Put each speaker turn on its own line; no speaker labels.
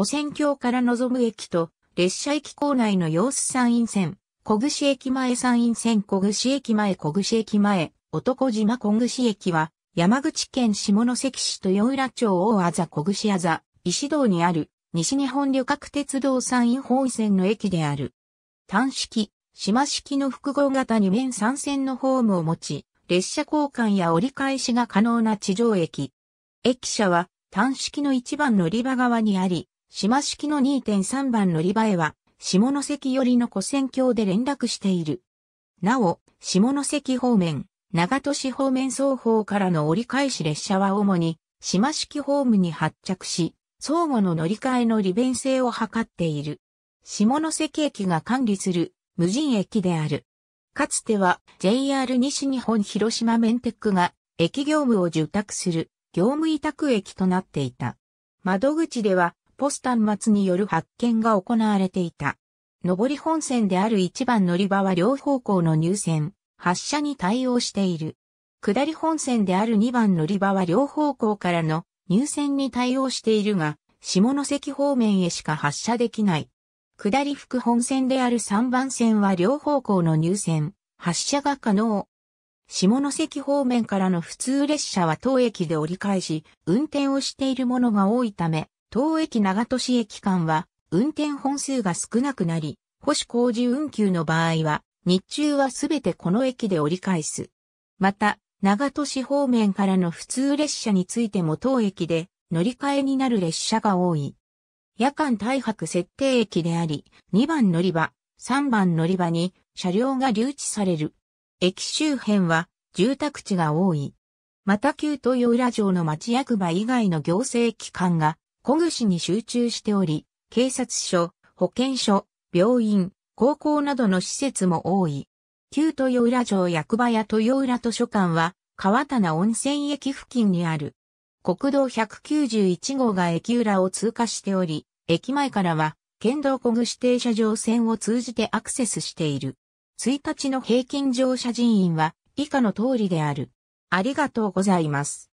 古泉橋から望む駅と、列車駅構内の様子山陰線、小串駅前山陰線小串駅前小串駅前、男島小串駅は、山口県下関市豊浦町大あざ小串あざ、石道にある、西日本旅客鉄道山陰本線の駅である。単式、島式の複合型2面3線のホームを持ち、列車交換や折り返しが可能な地上駅。駅舎は単式の一番乗り場側にあり、島式の2.3番乗り場へは、下関寄りの古戦橋で連絡している。なお、下関方面、長戸市方面双方からの折り返し列車は主に、島式ホームに発着し、相互の乗り換えの利便性を図っている。下関駅が管理する無人駅である。かつては JR 西日本広島メンテックが駅業務を受託する業務委託駅となっていた。窓口ではポス端末による発見が行われていた。上り本線である1番乗り場は両方向の入線、発車に対応している。下り本線である2番乗り場は両方向からの入線に対応しているが、下関方面へしか発車できない。下り副本線である3番線は両方向の入線、発車が可能。下関方面からの普通列車は当駅で折り返し、運転をしているものが多いため、東駅長都市駅間は、運転本数が少なくなり、保守工事運休の場合は、日中はすべてこの駅で折り返す。また、長都市方面からの普通列車についても当駅で乗り換えになる列車が多い。夜間大白設定駅であり、2番乗り場、3番乗り場に車両が留置される。駅周辺は住宅地が多い。また旧豊浦城の町役場以外の行政機関が小具市に集中しており、警察署、保健所、病院、高校などの施設も多い。旧豊浦城役場や豊浦図書館は、川棚温泉駅付近にある。国道191号が駅裏を通過しており、駅前からは、県道小具指停車場線を通じてアクセスしている。1日の平均乗車人員は、以下の通りである。ありがとうございます。